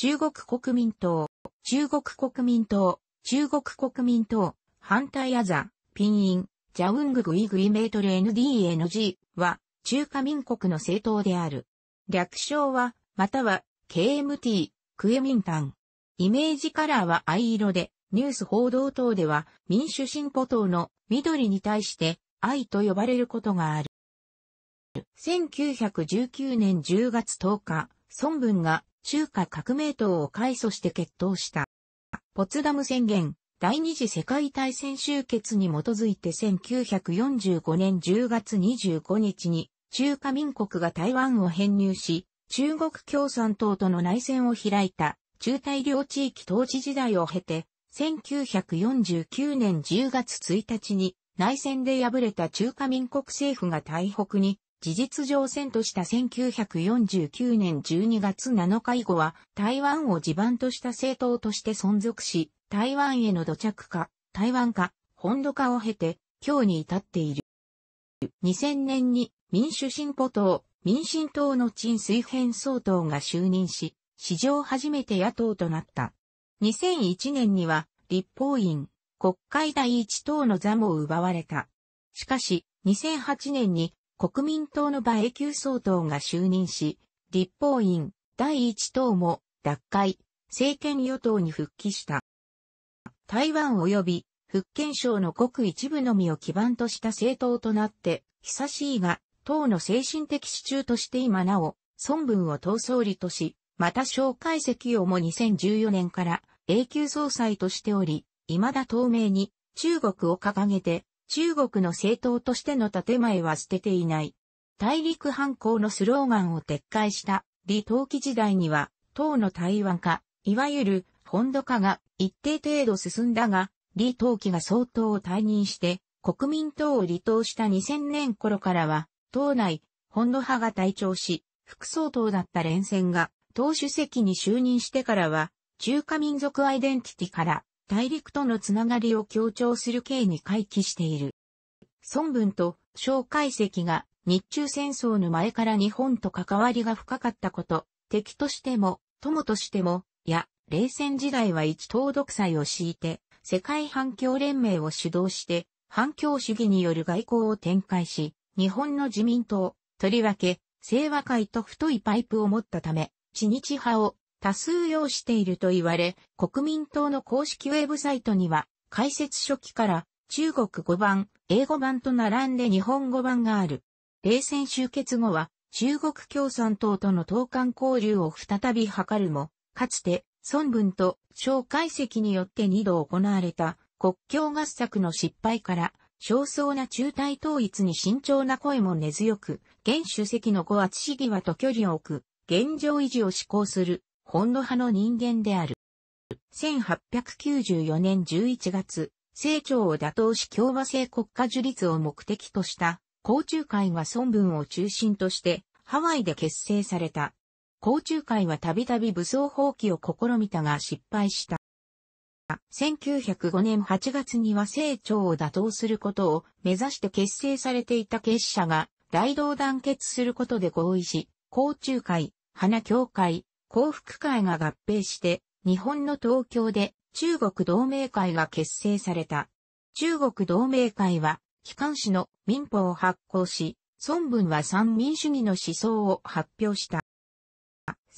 中国国民党、中国国民党、中国国民党、反対アザ、ピンイン、ジャウンググイグイメートル NDNG は、中華民国の政党である。略称は、または、KMT、クエミンタン。イメージカラーは藍色で、ニュース報道等では民主進歩党の緑に対して愛と呼ばれることがある。1919年10月10日、孫文が中華革命党を改組して決闘した。ポツダム宣言、第二次世界大戦終結に基づいて1945年10月25日に中華民国が台湾を編入し、中国共産党との内戦を開いた中大領地域統治時代を経て、1949年10月1日に内戦で敗れた中華民国政府が台北に事実上戦とした1949年12月7日以後は台湾を地盤とした政党として存続し、台湾への土着化、台湾化、本土化を経て、今日に至っている。2000年に民主進歩党、民進党の陳水扁総統が就任し、史上初めて野党となった。2001年には立法院、国会第一党の座も奪われた。しかし、2008年に国民党の馬英九総統が就任し、立法院第一党も脱会、政権与党に復帰した。台湾及び福建省の国一部のみを基盤とした政党となって、久しいが、党の精神的支柱として今なお、孫文を党総理とし、また蒋介石をも2014年から永久総裁としており、未だ透明に中国を掲げて中国の政党としての建前は捨てていない。大陸反抗のスローガンを撤回した李登記時代には、党の台湾化、いわゆる本土化が一定程度進んだが、李登記が総統を退任して、国民党を離党した2000年頃からは、党内、本土派が退庁し、副総統だった連戦が、党主席に就任してからは、中華民族アイデンティティから、大陸とのつながりを強調する形に回帰している。孫文と蒋介石が日中戦争の前から日本と関わりが深かったこと、敵としても、友としても、や、冷戦時代は一党独裁を敷いて、世界反共連盟を主導して、反共主義による外交を展開し、日本の自民党、とりわけ、清和会と太いパイプを持ったため、知日派を多数用していると言われ、国民党の公式ウェブサイトには、解説初期から中国語版、英語版と並んで日本語版がある。冷戦終結後は、中国共産党との党間交流を再び図るも、かつて、孫文と蒋介石によって二度行われた国境合作の失敗から、焦燥な中台統一に慎重な声も根強く、現主席の後厚主義はと距離を置く、現状維持を施行する本土派の人間である。1894年11月、清朝を打倒し共和制国家樹立を目的とした、公中会は孫文を中心として、ハワイで結成された。公中会はたびたび武装放棄を試みたが失敗した。1905年8月には清朝を打倒することを目指して結成されていた結社が大同団結することで合意し、公中会、花協会、幸福会が合併して、日本の東京で中国同盟会が結成された。中国同盟会は、機関紙の民法を発行し、孫文は三民主義の思想を発表した。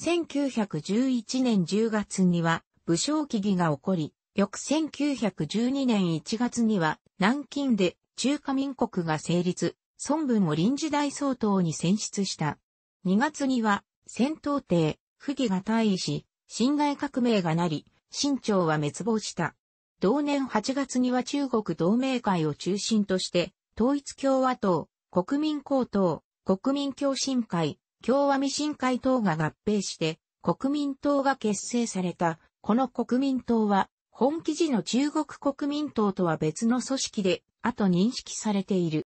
1911年10月には武将起義が起こり、翌1912年1月には南京で中華民国が成立、孫文を臨時大総統に選出した。2月には戦闘艇不義が退位し、辛亥革命がなり、清朝は滅亡した。同年8月には中国同盟会を中心として、統一共和党、国民高等、国民共進会、共和未進会等が合併して、国民党が結成された。この国民党は、本記事の中国国民党とは別の組織で、あと認識されている。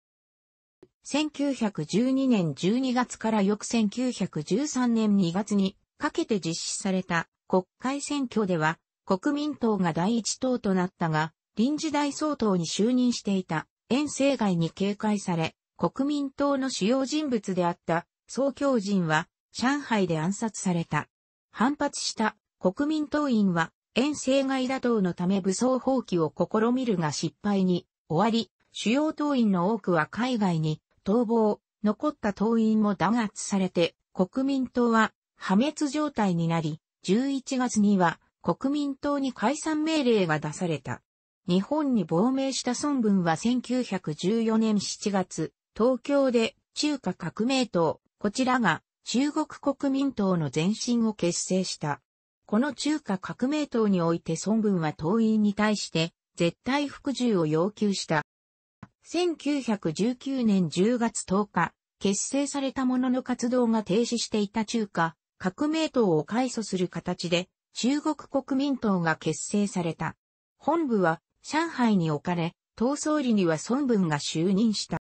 1912年12月から翌1913年2月にかけて実施された国会選挙では国民党が第一党となったが、臨時大総統に就任していた、遠征外に警戒され、国民党の主要人物であった総教人は上海で暗殺された。反発した国民党員は遠征外打倒のため武装放棄を試みるが失敗に終わり、主要党員の多くは海外に逃亡、残った党員も弾圧されて、国民党は破滅状態になり、11月には国民党に解散命令が出された。日本に亡命した孫文は1914年7月、東京で中華革命党、こちらが中国国民党の前身を結成した。この中華革命党において孫文は党員に対して絶対服従を要求した。1919年10月10日、結成されたものの活動が停止していた中華革命党を改組する形で中国国民党が結成された。本部は上海に置かれ、党総理には孫文が就任した。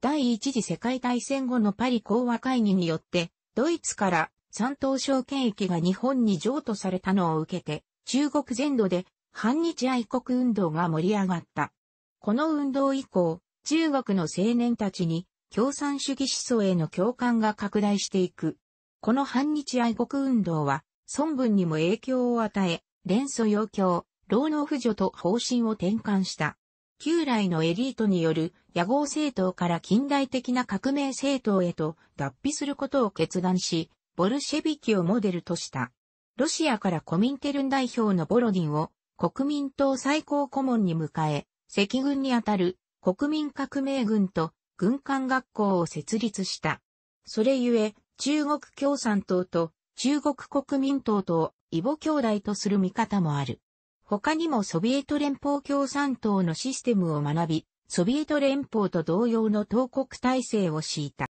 第一次世界大戦後のパリ講和会議によって、ドイツから山東省権益が日本に譲渡されたのを受けて、中国全土で反日愛国運動が盛り上がった。この運動以降、中国の青年たちに共産主義思想への共感が拡大していく。この反日愛国運動は、孫文にも影響を与え、連祖要求、労農扶助と方針を転換した。旧来のエリートによる野合政党から近代的な革命政党へと脱皮することを決断し、ボルシェビキをモデルとした。ロシアからコミンテルン代表のボロディンを国民党最高顧問に迎え、赤軍にあたる国民革命軍と軍艦学校を設立した。それゆえ、中国共産党と中国国民党と異母兄弟とする見方もある。他にもソビエト連邦共産党のシステムを学び、ソビエト連邦と同様の党国体制を敷いた。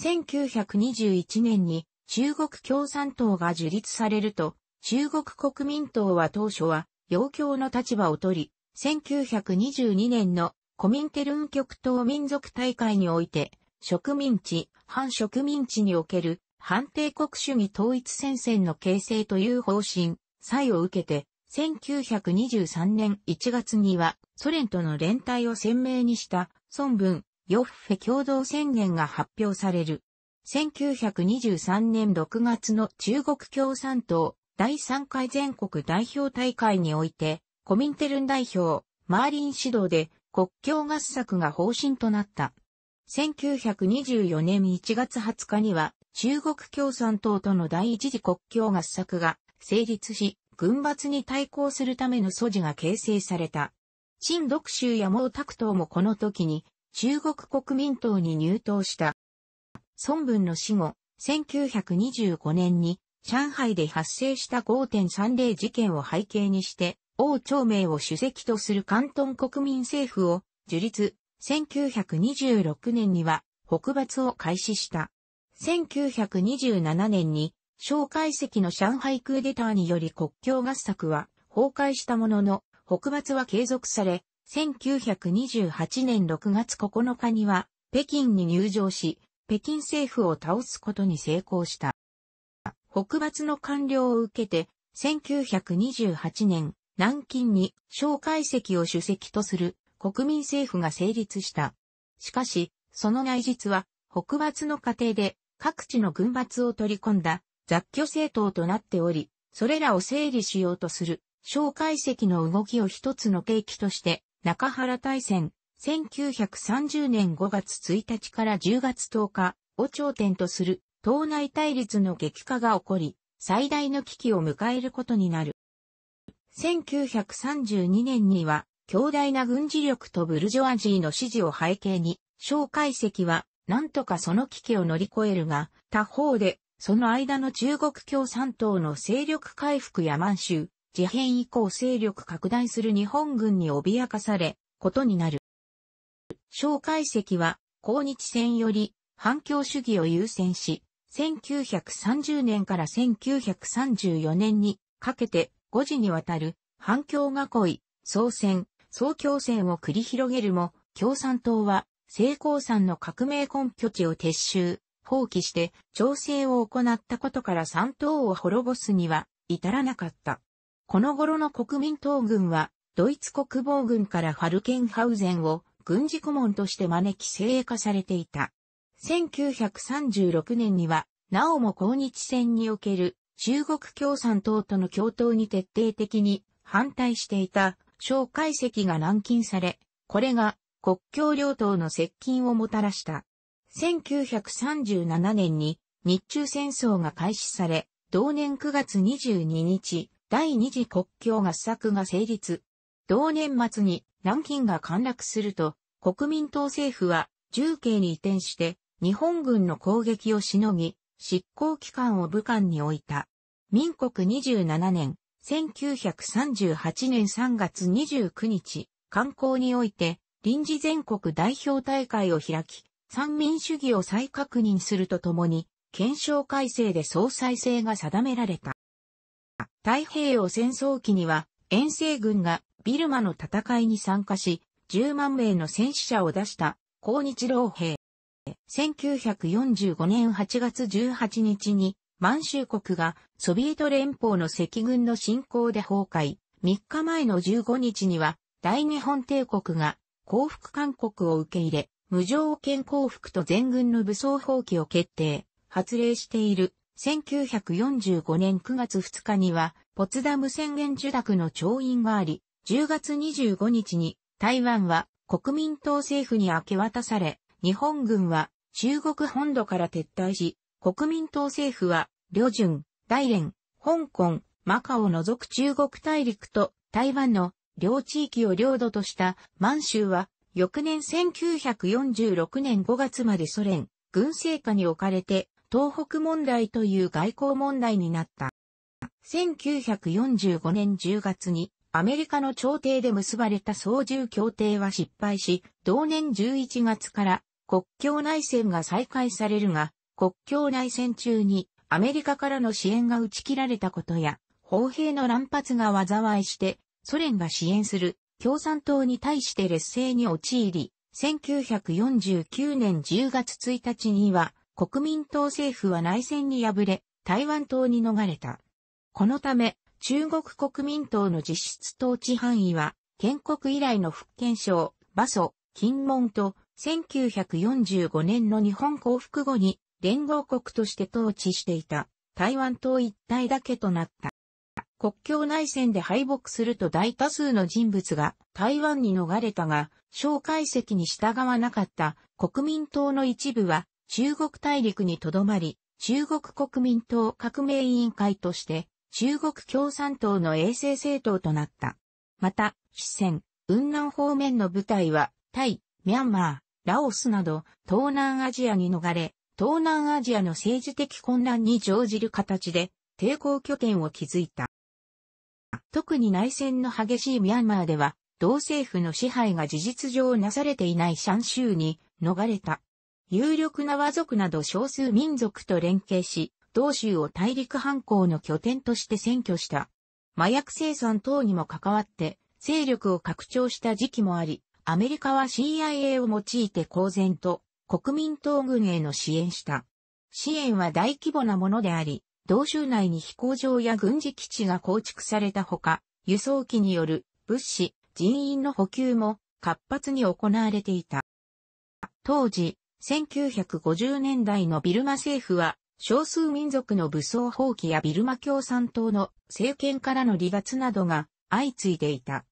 1921年に中国共産党が樹立されると、中国国民党は当初は、要教の立場を取り、1922年のコミンテルン極東民族大会において、植民地、反植民地における反帝国主義統一戦線の形成という方針、差異を受けて、1923年1月にはソ連との連帯を鮮明にした孫文、ヨッフェ共同宣言が発表される。1923年6月の中国共産党第3回全国代表大会において、コミンテルン代表、マーリン指導で国境合作が方針となった。1924年1月20日には中国共産党との第一次国境合作が成立し、軍閥に対抗するための措置が形成された。陳独州や毛沢東もこの時に中国国民党に入党した。孫文の死後、1925年に上海で発生した5.30事件を背景にして、王朝明を主席とする関東国民政府を樹立、1926年には北伐を開始した。1927年に、蒋介石の上海クーデターにより国境合作は崩壊したものの、北伐は継続され、1928年6月9日には北京に入場し、北京政府を倒すことに成功した。北伐の完了を受けて、1928年、南京に蒋介石を主席とする国民政府が成立した。しかし、その内実は、北伐の過程で各地の軍閥を取り込んだ雑居政党となっており、それらを整理しようとする、蒋介石の動きを一つの契機として、中原大戦、1930年5月1日から10月10日を頂点とする、党内対立の激化が起こり、最大の危機を迎えることになる。1932年には、強大な軍事力とブルジョアジーの支持を背景に、蒋介石は、なんとかその危機を乗り越えるが、他方で、その間の中国共産党の勢力回復や満州、事変以降勢力拡大する日本軍に脅かされ、ことになる。蒋介石は、抗日戦より、反共主義を優先し、1930年から1934年にかけて5時にわたる反共囲い、総選、総共戦を繰り広げるも、共産党は、成功産の革命根拠地を撤収、放棄して調整を行ったことから三党を滅ぼすには至らなかった。この頃の国民党軍は、ドイツ国防軍からファルケンハウゼンを軍事顧問として招き精鋭化されていた。1936年には、なおも抗日戦における中国共産党との共闘に徹底的に反対していた蒋介石が軟禁され、これが国境両党の接近をもたらした。1937年に日中戦争が開始され、同年9月22日、第二次国境合作が成立。同年末に南京が陥落すると、国民党政府は重慶に移転して、日本軍の攻撃をしのぎ、執行機関を武漢に置いた。民国27年、1938年3月29日、観光において臨時全国代表大会を開き、三民主義を再確認するとともに、検証改正で総裁制が定められた。太平洋戦争期には、遠征軍がビルマの戦いに参加し、10万名の戦死者を出した、抗日老兵。1945年8月18日に、満州国がソビエト連邦の赤軍の侵攻で崩壊、3日前の15日には大日本帝国が降伏勧告を受け入れ、無条件降伏と全軍の武装放棄を決定、発令している。1945年9月2日には、ポツダム宣言受諾の調印があり、10月25日に台湾は国民党政府に明け渡され、日本軍は中国本土から撤退し、国民党政府は旅順、大連、香港、マカを除く中国大陸と台湾の両地域を領土とした満州は、翌年1946年5月までソ連、軍政下に置かれて、東北問題という外交問題になった。1945年10月に、アメリカの朝廷で結ばれた操縦協定は失敗し、同年11月から国境内戦が再開されるが、国境内戦中にアメリカからの支援が打ち切られたことや、砲兵の乱発が災いして、ソ連が支援する共産党に対して劣勢に陥り、1949年10月1日には、国民党政府は内戦に敗れ、台湾島に逃れた。このため、中国国民党の実質統治範囲は、建国以来の福建省、馬祖、金門と、1945年の日本降伏後に連合国として統治していた台湾島一体だけとなった。国境内戦で敗北すると大多数の人物が台湾に逃れたが、蒋介石に従わなかった国民党の一部は中国大陸に留まり、中国国民党革命委員会として中国共産党の衛生政党となった。また、四川、雲南方面の部隊は、タイ、ミャンマー、ラオスなど東南アジアに逃れ、東南アジアの政治的混乱に乗じる形で抵抗拠点を築いた。特に内戦の激しいミャンマーでは、同政府の支配が事実上なされていないシャン州に逃れた。有力な和族など少数民族と連携し、同州を大陸反抗の拠点として占拠した。麻薬生産等にも関わって勢力を拡張した時期もあり、アメリカは CIA を用いて公然と国民党軍への支援した。支援は大規模なものであり、同州内に飛行場や軍事基地が構築されたほか、輸送機による物資、人員の補給も活発に行われていた。当時、1950年代のビルマ政府は、少数民族の武装放棄やビルマ共産党の政権からの離脱などが相次いでいた。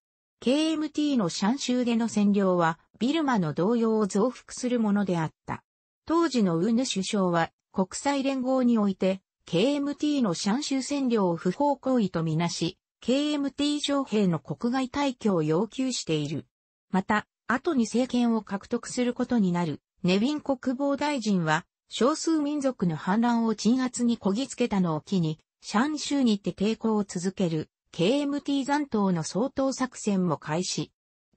KMT の山州での占領はビルマの動揺を増幅するものであった。当時のウヌ首相は、国際連合において、KMT のシャン州占領を不法行為とみなし、KMT 将兵の国外退去を要求している。また、後に政権を獲得することになる、ネビン国防大臣は、少数民族の反乱を鎮圧にこぎつけたのを機に、シャン州にて抵抗を続ける、KMT 残党の総統作戦も開始。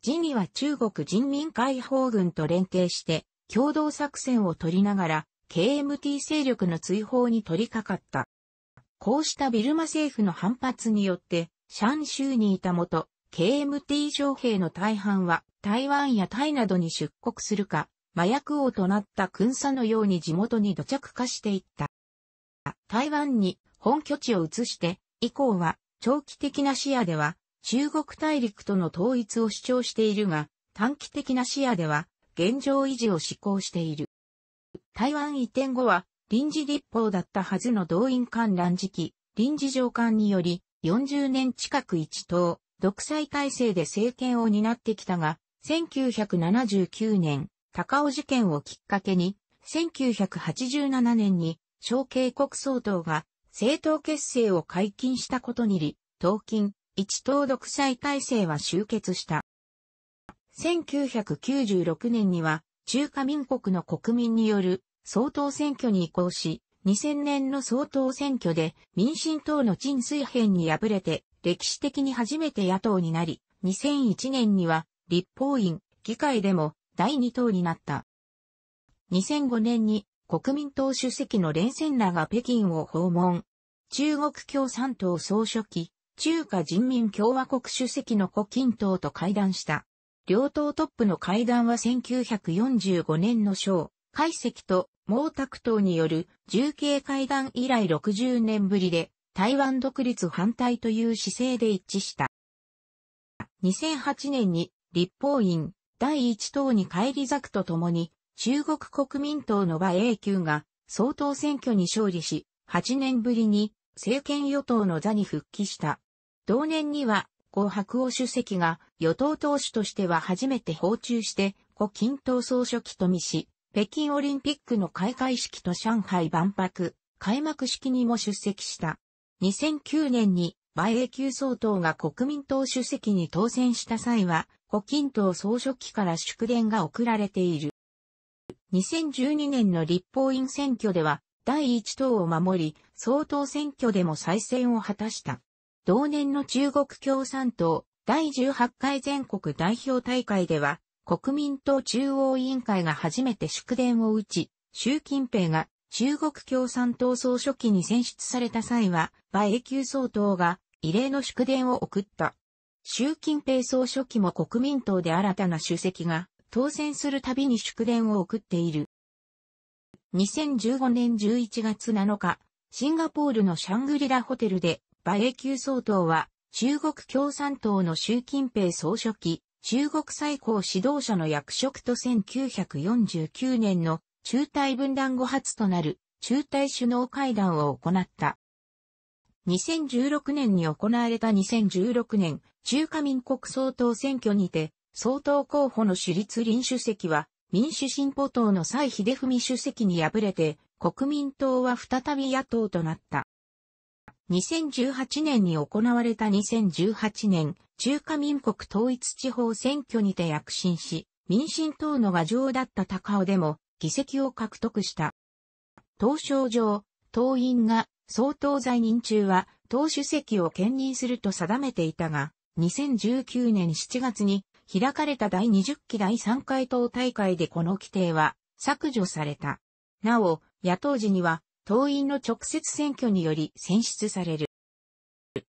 ジニは中国人民解放軍と連携して、共同作戦を取りながら、KMT 勢力の追放に取り掛かった。こうしたビルマ政府の反発によって、シャン州にいたもと、KMT 将兵の大半は台湾やタイなどに出国するか、麻薬王となった君差のように地元に土着化していった。台湾に本拠地を移して、以降は長期的な視野では中国大陸との統一を主張しているが、短期的な視野では、現状維持を施行している。台湾移転後は、臨時立法だったはずの動員観覧時期、臨時上官により、40年近く一党、独裁体制で政権を担ってきたが、1979年、高尾事件をきっかけに、1987年に、小渓国総統が政党結成を解禁したことにり、党禁、一党独裁体制は終結した。1996年には中華民国の国民による総統選挙に移行し、2000年の総統選挙で民進党の陳水編に敗れて歴史的に初めて野党になり、2001年には立法院、議会でも第二党になった。2005年に国民党主席の連戦らが北京を訪問。中国共産党総書記、中華人民共和国主席の胡錦涛と会談した。両党トップの会談は1945年の章、海石と毛沢東による重慶会談以来60年ぶりで、台湾独立反対という姿勢で一致した。2008年に立法院第一党に返り咲くとともに、中国国民党の馬英九が総統選挙に勝利し、8年ぶりに政権与党の座に復帰した。同年には、後白王主席が与党党首としては初めて訪中して、胡錦涛総書記と見し、北京オリンピックの開会式と上海万博、開幕式にも出席した。2009年に、馬英九総統が国民党主席に当選した際は、胡錦涛総書記から祝電が送られている。2012年の立法院選挙では、第一党を守り、総統選挙でも再選を果たした。同年の中国共産党第18回全国代表大会では、国民党中央委員会が初めて祝電を打ち、習近平が中国共産党総書記に選出された際は、馬英九総統が異例の祝電を送った。習近平総書記も国民党で新たな主席が当選するたびに祝電を送っている。2015年11月7日、シンガポールのシャングリラホテルで馬英九総統は、中国共産党の習近平総書記、中国最高指導者の役職と1949年の中台分断後初となる中台首脳会談を行った。2016年に行われた2016年中華民国総統選挙にて、総統候補の主立林主席は民主進歩党の蔡秀文主席に敗れて、国民党は再び野党となった。2018年に行われた2018年中華民国統一地方選挙にて躍進し、民進党の牙上だった高尾でも議席を獲得した。党章上、党員が総統在任中は党主席を兼任すると定めていたが、2019年7月に開かれた第20期第3回党大会でこの規定は削除された。なお、野党時には党員の直接選挙により選出される。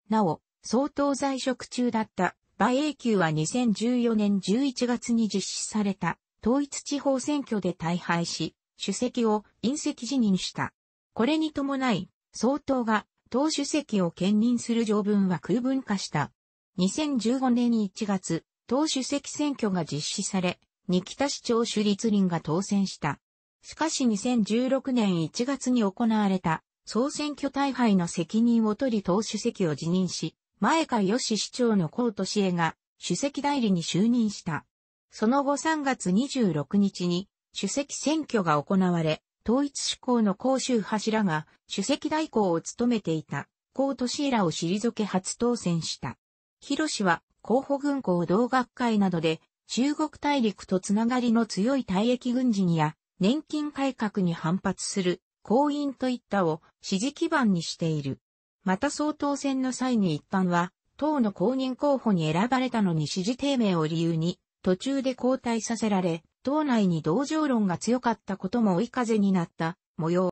なお、総統在職中だった馬英九は2014年11月に実施された統一地方選挙で大敗し、主席を隕石辞任した。これに伴い、総統が党主席を兼任する条文は空分化した。2015年1月、党主席選挙が実施され、二北市長首立林が当選した。しかし2016年1月に行われた総選挙大敗の責任を取り党主席を辞任し、前川義市長の都俊へが主席代理に就任した。その後3月26日に主席選挙が行われ、統一志向の公衆柱が主席代行を務めていた河俊恵らを退け初当選した。広氏は候補軍校同学会などで中国大陸とつながりの強い退役軍人や年金改革に反発する、行員といったを支持基盤にしている。また総統選の際に一般は、党の公認候補に選ばれたのに支持低迷を理由に、途中で交代させられ、党内に同情論が強かったことも追い風になった模様。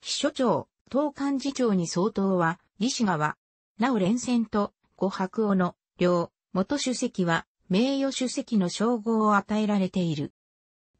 秘書長、党幹事長に総統は、李氏側。なお連戦と、五白尾の、両、元主席は、名誉主席の称号を与えられている。